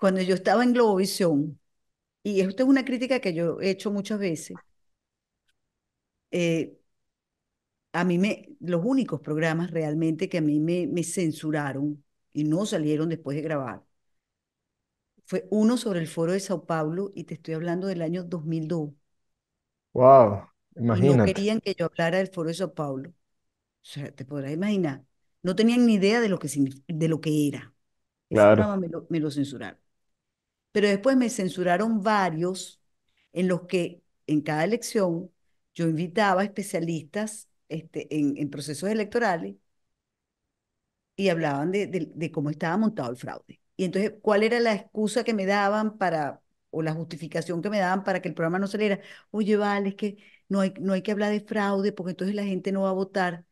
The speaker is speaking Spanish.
Cuando yo estaba en Globovisión, y esto es una crítica que yo he hecho muchas veces, eh, a mí me, los únicos programas realmente que a mí me, censuraron y no salieron después de grabar, fue uno sobre el foro de Sao Paulo y te estoy hablando del año 2002. Wow, imagínate. no querían que yo hablara del foro de Sao Paulo. O sea, te podrás imaginar. No tenían ni idea de lo que, de lo que era. Ese programa me lo, censuraron. Pero después me censuraron varios en los que en cada elección yo invitaba especialistas este, en, procesos electorales y hablaban de, cómo estaba montado el fraude. Y entonces, ¿cuál era la excusa que me daban para, o la justificación que me daban para que el programa no saliera? Oye, vale, es que no hay, no hay que hablar de fraude porque entonces la gente no va a votar.